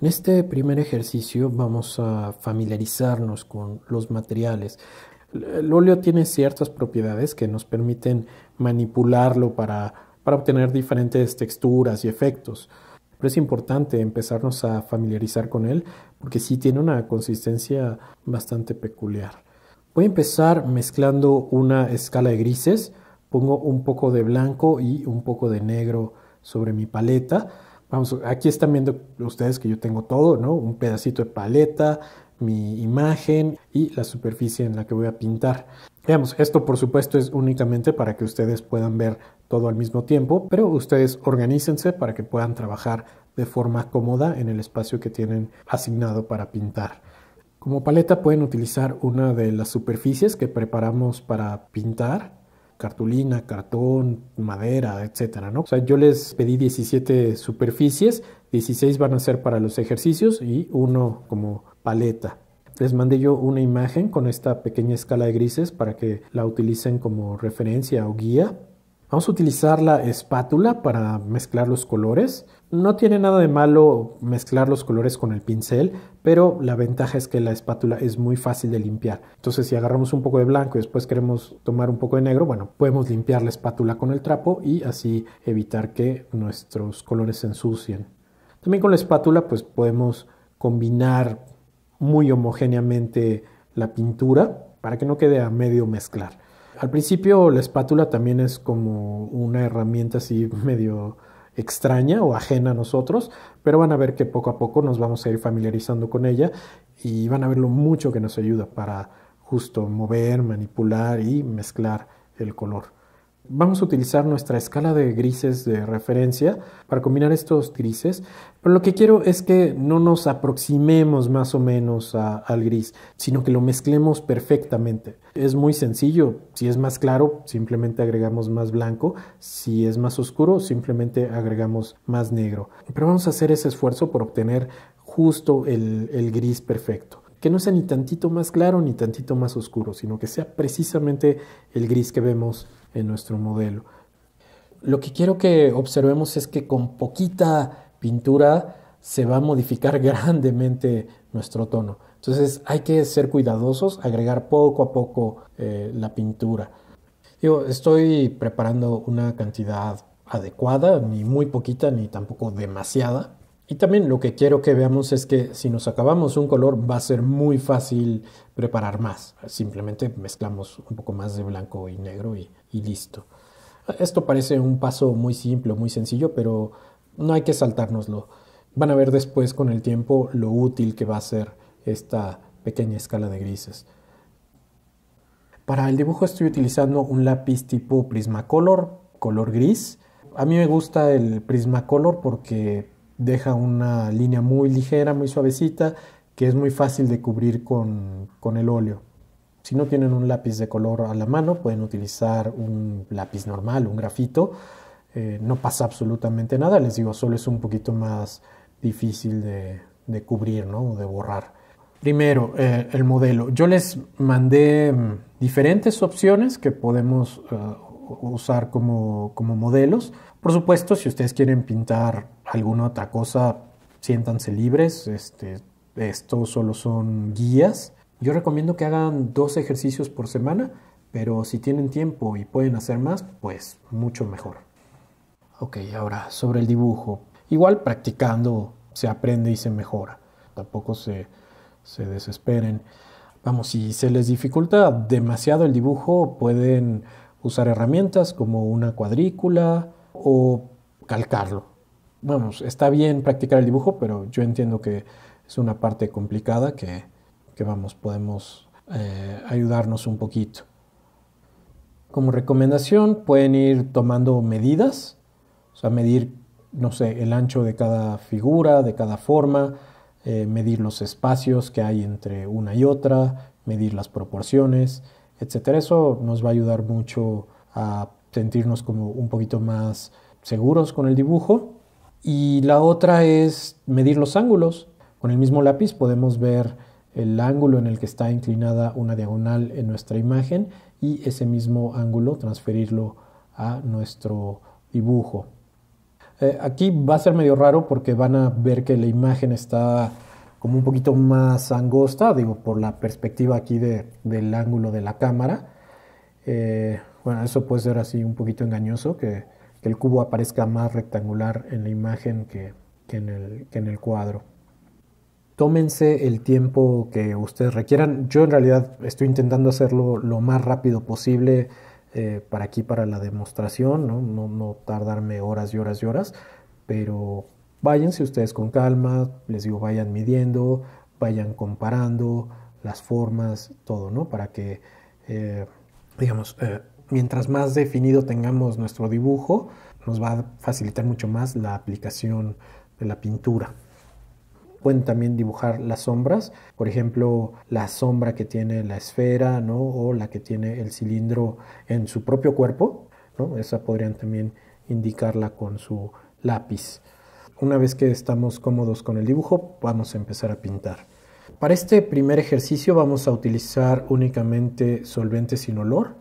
En este primer ejercicio vamos a familiarizarnos con los materiales. El óleo tiene ciertas propiedades que nos permiten manipularlo para, obtener diferentes texturas y efectos. Pero es importante empezarnos a familiarizar con él porque sí tiene una consistencia bastante peculiar. Voy a empezar mezclando una escala de grises. Pongo un poco de blanco y un poco de negro sobre mi paleta Vamos, aquí están viendo ustedes que yo tengo todo, ¿no? Un pedacito de paleta, mi imagen y la superficie en la que voy a pintar. Veamos, esto por supuesto es únicamente para que ustedes puedan ver todo al mismo tiempo, pero ustedes organícense para que puedan trabajar de forma cómoda en el espacio que tienen asignado para pintar. Como paleta pueden utilizar una de las superficies que preparamos para pintar cartulina, cartón, madera, etcétera, ¿no? O sea, yo les pedí 17 superficies, 16 van a ser para los ejercicios y uno como paleta. Les mandé yo una imagen con esta pequeña escala de grises para que la utilicen como referencia o guía. Vamos a utilizar la espátula para mezclar los colores. No tiene nada de malo mezclar los colores con el pincel, pero la ventaja es que la espátula es muy fácil de limpiar. Entonces si agarramos un poco de blanco y después queremos tomar un poco de negro, bueno, podemos limpiar la espátula con el trapo y así evitar que nuestros colores se ensucien. También con la espátula pues podemos combinar muy homogéneamente la pintura para que no quede a medio mezclar. Al principio la espátula también es como una herramienta así medio extraña o ajena a nosotros, pero van a ver que poco a poco nos vamos a ir familiarizando con ella y van a ver lo mucho que nos ayuda para justo mover, manipular y mezclar el color. Vamos a utilizar nuestra escala de grises de referencia para combinar estos grises, pero lo que quiero es que no nos aproximemos más o menos al gris, sino que lo mezclemos perfectamente. Es muy sencillo, si es más claro simplemente agregamos más blanco, si es más oscuro simplemente agregamos más negro. Pero vamos a hacer ese esfuerzo por obtener justo el, el gris perfecto que no sea ni tantito más claro ni tantito más oscuro, sino que sea precisamente el gris que vemos en nuestro modelo. Lo que quiero que observemos es que con poquita pintura se va a modificar grandemente nuestro tono. Entonces hay que ser cuidadosos, agregar poco a poco eh, la pintura. Yo estoy preparando una cantidad adecuada, ni muy poquita ni tampoco demasiada, y también lo que quiero que veamos es que si nos acabamos un color va a ser muy fácil preparar más. Simplemente mezclamos un poco más de blanco y negro y, listo. Esto parece un paso muy simple, muy sencillo, pero no hay que saltárnoslo. Van a ver después con el tiempo lo útil que va a ser esta pequeña escala de grises. Para el dibujo estoy utilizando un lápiz tipo Prismacolor, color gris. A mí me gusta el Prismacolor porque deja una línea muy ligera, muy suavecita, que es muy fácil de cubrir con, el óleo. Si no tienen un lápiz de color a la mano, pueden utilizar un lápiz normal, un grafito. Eh, no pasa absolutamente nada, les digo, solo es un poquito más difícil de, cubrir, ¿no? De borrar. Primero, eh, el modelo. Yo les mandé mm, diferentes opciones que podemos eh, usar como, como modelos. Por supuesto, si ustedes quieren pintar alguna otra cosa, siéntanse libres. Este, estos solo son guías. Yo recomiendo que hagan dos ejercicios por semana, pero si tienen tiempo y pueden hacer más, pues mucho mejor. Ok, ahora sobre el dibujo. Igual practicando se aprende y se mejora. Tampoco se, se desesperen. Vamos, si se les dificulta demasiado el dibujo, pueden usar herramientas como una cuadrícula o calcarlo vamos, está bien practicar el dibujo, pero yo entiendo que es una parte complicada que, que vamos, podemos eh, ayudarnos un poquito. Como recomendación, pueden ir tomando medidas, o sea, medir, no sé, el ancho de cada figura, de cada forma, eh, medir los espacios que hay entre una y otra, medir las proporciones, etc. Eso nos va a ayudar mucho a sentirnos como un poquito más seguros con el dibujo y la otra es medir los ángulos. Con el mismo lápiz podemos ver el ángulo en el que está inclinada una diagonal en nuestra imagen y ese mismo ángulo transferirlo a nuestro dibujo. Eh, aquí va a ser medio raro porque van a ver que la imagen está como un poquito más angosta, digo, por la perspectiva aquí del ángulo de la cámara. Eh, bueno, eso puede ser así un poquito engañoso, que que el cubo aparezca más rectangular en la imagen que, en, el, en el cuadro. Tómense el tiempo que ustedes requieran. Yo en realidad estoy intentando hacerlo lo más rápido posible eh, para aquí, para la demostración, ¿no? No, tardarme horas y horas y horas, pero váyanse ustedes con calma, les digo, vayan midiendo, vayan comparando las formas, todo, ¿no? Para que, eh, digamos, eh, mientras más definido tengamos nuestro dibujo, nos va a facilitar mucho más la aplicación de la pintura. Pueden también dibujar las sombras, por ejemplo, la sombra que tiene la esfera, ¿no? O la que tiene el cilindro en su propio cuerpo, ¿no? Esa podrían también indicarla con su lápiz. Una vez que estamos cómodos con el dibujo, vamos a empezar a pintar. Para este primer ejercicio vamos a utilizar únicamente solvente sin olor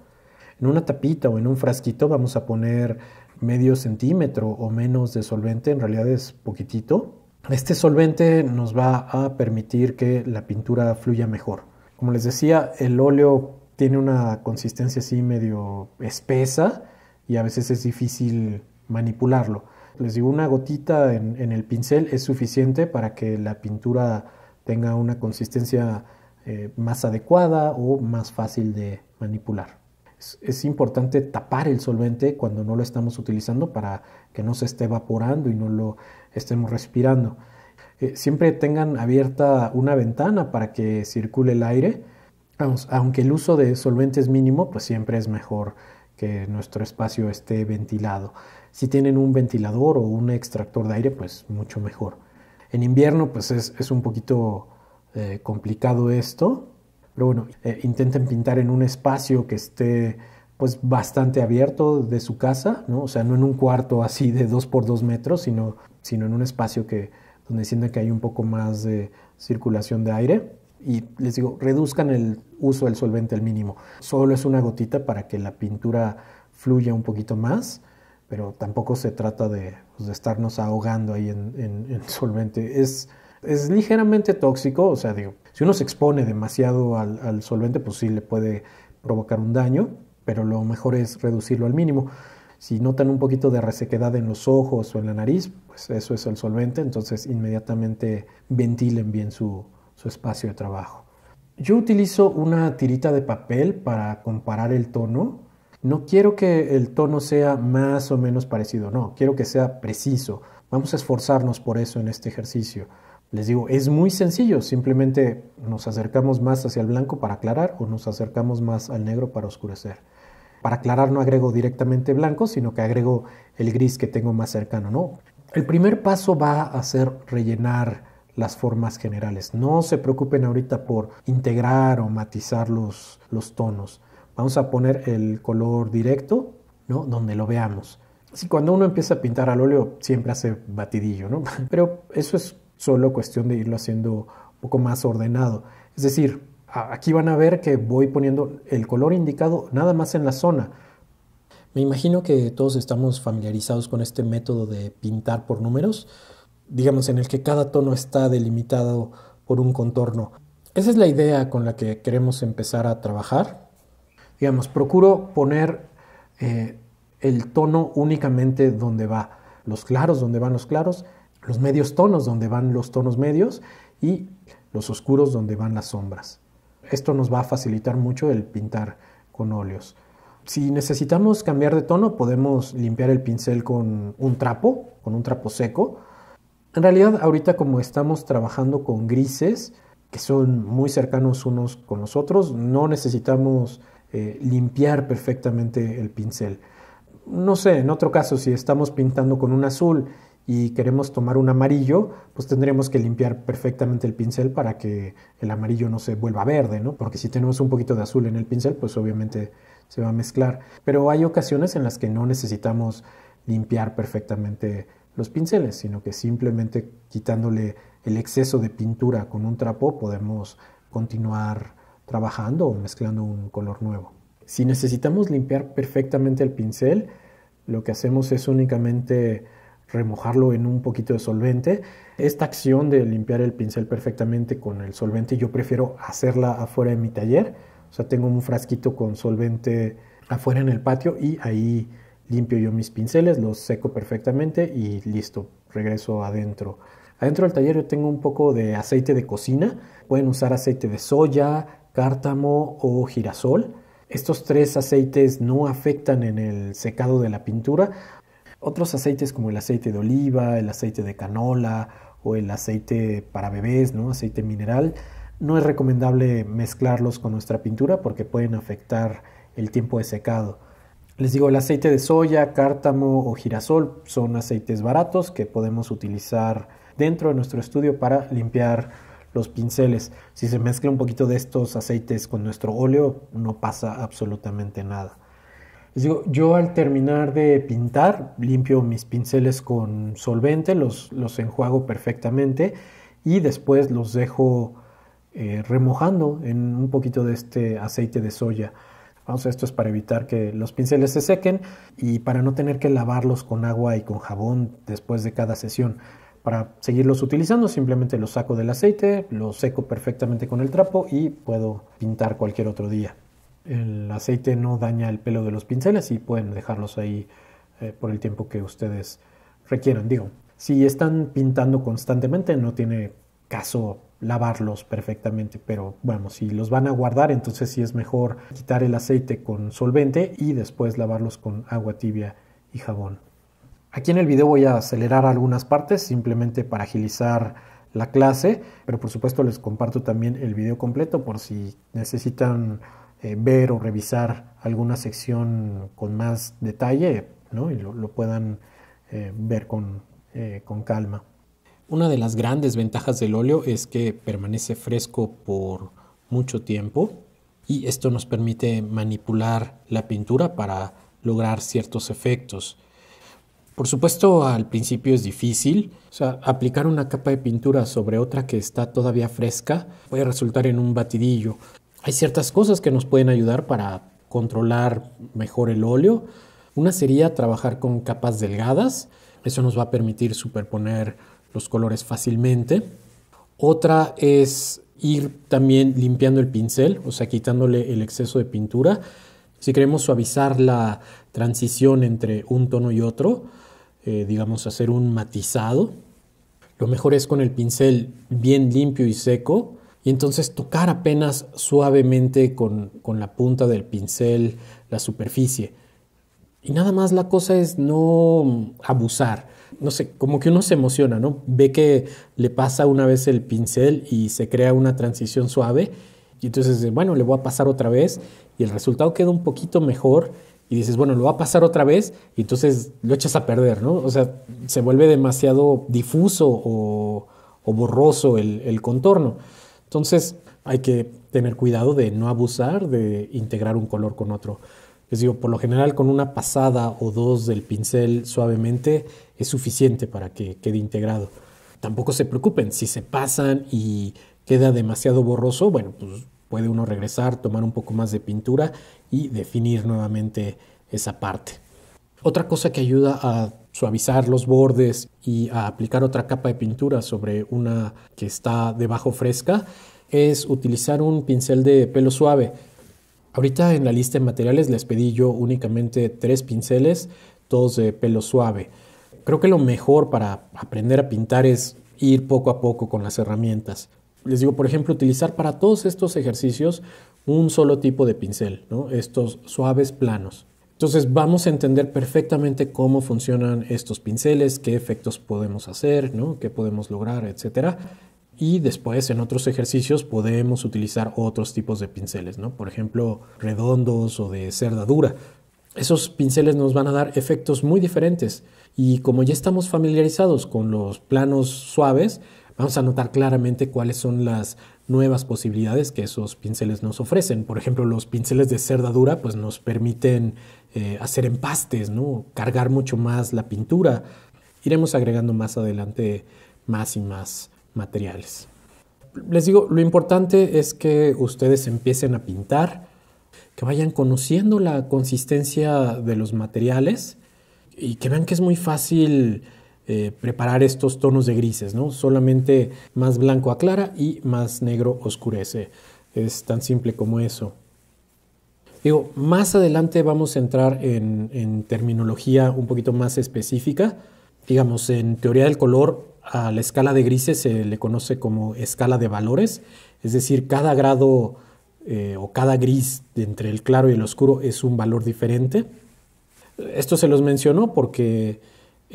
en una tapita o en un frasquito vamos a poner medio centímetro o menos de solvente, en realidad es poquitito. Este solvente nos va a permitir que la pintura fluya mejor. Como les decía, el óleo tiene una consistencia así medio espesa y a veces es difícil manipularlo. Les digo, una gotita en, el pincel es suficiente para que la pintura tenga una consistencia eh, más adecuada o más fácil de manipular es, importante tapar el solvente cuando no lo estamos utilizando para que no se esté evaporando y no lo estemos respirando. Eh, siempre tengan abierta una ventana para que circule el aire. aunque el uso de solvente es mínimo, pues siempre es mejor que nuestro espacio esté ventilado. Si tienen un ventilador o un extractor de aire, pues mucho mejor. En invierno, pues es, un poquito eh, complicado esto, pero bueno, eh, intenten pintar en un espacio que esté pues bastante abierto de su casa, ¿no? O sea, no en un cuarto así de 2 por 2 metros, sino, sino en un espacio que, donde sientan que hay un poco más de circulación de aire. Y les digo, reduzcan el uso del solvente al mínimo. Solo es una gotita para que la pintura fluya un poquito más, pero tampoco se trata de, pues, de estarnos ahogando ahí en, en, solvente. Es, es ligeramente tóxico, o sea, digo, si uno se expone demasiado al, solvente, pues sí le puede provocar un daño, pero lo mejor es reducirlo al mínimo. Si notan un poquito de resequedad en los ojos o en la nariz, pues eso es el solvente, entonces inmediatamente ventilen bien su, su espacio de trabajo. Yo utilizo una tirita de papel para comparar el tono. No quiero que el tono sea más o menos parecido, no, quiero que sea preciso. Vamos a esforzarnos por eso en este ejercicio. Les digo, es muy sencillo, simplemente nos acercamos más hacia el blanco para aclarar o nos acercamos más al negro para oscurecer. Para aclarar no agrego directamente blanco, sino que agrego el gris que tengo más cercano, ¿no? El primer paso va a ser rellenar las formas generales. No se preocupen ahorita por integrar o matizar los, los tonos. Vamos a poner el color directo, ¿no? Donde lo veamos. Si cuando uno empieza a pintar al óleo siempre hace batidillo, ¿no? Pero eso es solo cuestión de irlo haciendo un poco más ordenado. Es decir, aquí van a ver que voy poniendo el color indicado nada más en la zona. Me imagino que todos estamos familiarizados con este método de pintar por números, digamos en el que cada tono está delimitado por un contorno. Esa es la idea con la que queremos empezar a trabajar. Digamos, procuro poner eh, el tono únicamente donde va, los claros donde van los claros los medios tonos donde van los tonos medios y los oscuros donde van las sombras. Esto nos va a facilitar mucho el pintar con óleos. Si necesitamos cambiar de tono, podemos limpiar el pincel con un trapo, con un trapo seco. En realidad, ahorita como estamos trabajando con grises, que son muy cercanos unos con los otros, no necesitamos eh, limpiar perfectamente el pincel. No sé, en otro caso, si estamos pintando con un azul y queremos tomar un amarillo, pues tendremos que limpiar perfectamente el pincel para que el amarillo no se vuelva verde, ¿no? Porque si tenemos un poquito de azul en el pincel, pues obviamente se va a mezclar. Pero hay ocasiones en las que no necesitamos limpiar perfectamente los pinceles, sino que simplemente quitándole el exceso de pintura con un trapo podemos continuar trabajando o mezclando un color nuevo. Si necesitamos limpiar perfectamente el pincel, lo que hacemos es únicamente remojarlo en un poquito de solvente. Esta acción de limpiar el pincel perfectamente con el solvente yo prefiero hacerla afuera de mi taller. O sea, tengo un frasquito con solvente afuera en el patio y ahí limpio yo mis pinceles, los seco perfectamente y listo, regreso adentro. Adentro del taller yo tengo un poco de aceite de cocina. Pueden usar aceite de soya, cártamo o girasol. Estos tres aceites no afectan en el secado de la pintura, otros aceites como el aceite de oliva, el aceite de canola o el aceite para bebés, ¿no? aceite mineral, no es recomendable mezclarlos con nuestra pintura porque pueden afectar el tiempo de secado. Les digo, el aceite de soya, cártamo o girasol son aceites baratos que podemos utilizar dentro de nuestro estudio para limpiar los pinceles. Si se mezcla un poquito de estos aceites con nuestro óleo, no pasa absolutamente nada yo al terminar de pintar, limpio mis pinceles con solvente, los, enjuago perfectamente y después los dejo eh, remojando en un poquito de este aceite de soya. Vamos, esto es para evitar que los pinceles se sequen y para no tener que lavarlos con agua y con jabón después de cada sesión. Para seguirlos utilizando simplemente los saco del aceite, los seco perfectamente con el trapo y puedo pintar cualquier otro día el aceite no daña el pelo de los pinceles y pueden dejarlos ahí eh, por el tiempo que ustedes requieran. Digo, si están pintando constantemente no tiene caso lavarlos perfectamente, pero bueno, si los van a guardar, entonces sí es mejor quitar el aceite con solvente y después lavarlos con agua tibia y jabón. Aquí en el video voy a acelerar algunas partes simplemente para agilizar la clase, pero por supuesto les comparto también el video completo por si necesitan eh, ver o revisar alguna sección con más detalle ¿no? y lo, puedan eh, ver con, eh, con calma. Una de las grandes ventajas del óleo es que permanece fresco por mucho tiempo y esto nos permite manipular la pintura para lograr ciertos efectos. Por supuesto, al principio es difícil. aplicar una capa de pintura sobre otra que está todavía fresca puede resultar en un batidillo. Hay ciertas cosas que nos pueden ayudar para controlar mejor el óleo. Una sería trabajar con capas delgadas. Eso nos va a permitir superponer los colores fácilmente. Otra es ir también limpiando el pincel, o sea, quitándole el exceso de pintura. Si queremos suavizar la transición entre un tono y otro, eh, digamos, hacer un matizado, lo mejor es con el pincel bien limpio y seco, y entonces tocar apenas suavemente con, con la punta del pincel la superficie. Y nada más la cosa es no abusar. No sé, como que uno se emociona, ¿no? Ve que le pasa una vez el pincel y se crea una transición suave. Y entonces, bueno, le voy a pasar otra vez y el resultado queda un poquito mejor. Y dices, bueno, lo va a pasar otra vez y entonces lo echas a perder, ¿no? O sea, se vuelve demasiado difuso o, borroso el contorno. Entonces hay que tener cuidado de no abusar, de integrar un color con otro. Les digo, por lo general con una pasada o dos del pincel suavemente es suficiente para que quede integrado. Tampoco se preocupen, si se pasan y queda demasiado borroso, bueno, pues puede uno regresar, tomar un poco más de pintura y definir nuevamente esa parte. Otra cosa que ayuda a suavizar los bordes y aplicar otra capa de pintura sobre una que está debajo fresca, es utilizar un pincel de pelo suave. Ahorita en la lista de materiales les pedí yo únicamente tres pinceles, todos de pelo suave. Creo que lo mejor para aprender a pintar es ir poco a poco con las herramientas. Les digo, por ejemplo, utilizar para todos estos ejercicios un solo tipo de pincel, estos suaves planos. Entonces vamos a entender perfectamente cómo funcionan estos pinceles, qué efectos podemos hacer, ¿no? qué podemos lograr, etc. Y después en otros ejercicios podemos utilizar otros tipos de pinceles, ¿no? por ejemplo redondos o de cerda dura. Esos pinceles nos van a dar efectos muy diferentes y como ya estamos familiarizados con los planos suaves, vamos a notar claramente cuáles son las nuevas posibilidades que esos pinceles nos ofrecen. Por ejemplo, los pinceles de cerda dura pues nos permiten eh, hacer empastes, ¿no? cargar mucho más la pintura. Iremos agregando más adelante más y más materiales. Les digo, lo importante es que ustedes empiecen a pintar, que vayan conociendo la consistencia de los materiales y que vean que es muy fácil eh, preparar estos tonos de grises, ¿no? Solamente más blanco aclara y más negro oscurece. Es tan simple como eso. Digo, más adelante vamos a entrar en, terminología un poquito más específica. Digamos, en teoría del color, a la escala de grises se le conoce como escala de valores, es decir, cada grado eh, o cada gris entre el claro y el oscuro es un valor diferente. Esto se los mencionó porque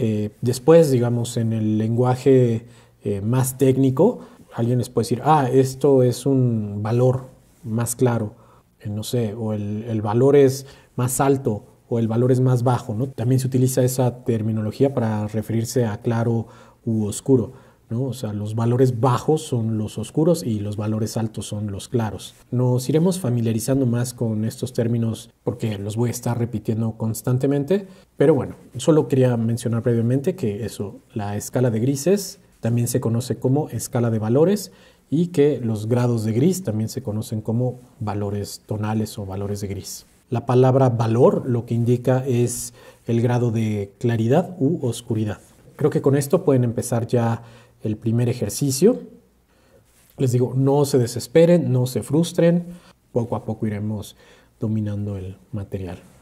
eh, después, digamos, en el lenguaje eh, más técnico, alguien les puede decir, ah, esto es un valor más claro, eh, no sé, o el, valor es más alto o el valor es más bajo, También se utiliza esa terminología para referirse a claro u oscuro. O sea, los valores bajos son los oscuros y los valores altos son los claros. Nos iremos familiarizando más con estos términos porque los voy a estar repitiendo constantemente, pero bueno, solo quería mencionar previamente que eso, la escala de grises también se conoce como escala de valores y que los grados de gris también se conocen como valores tonales o valores de gris. La palabra valor lo que indica es el grado de claridad u oscuridad. Creo que con esto pueden empezar ya el primer ejercicio. Les digo, no se desesperen, no se frustren, poco a poco iremos dominando el material.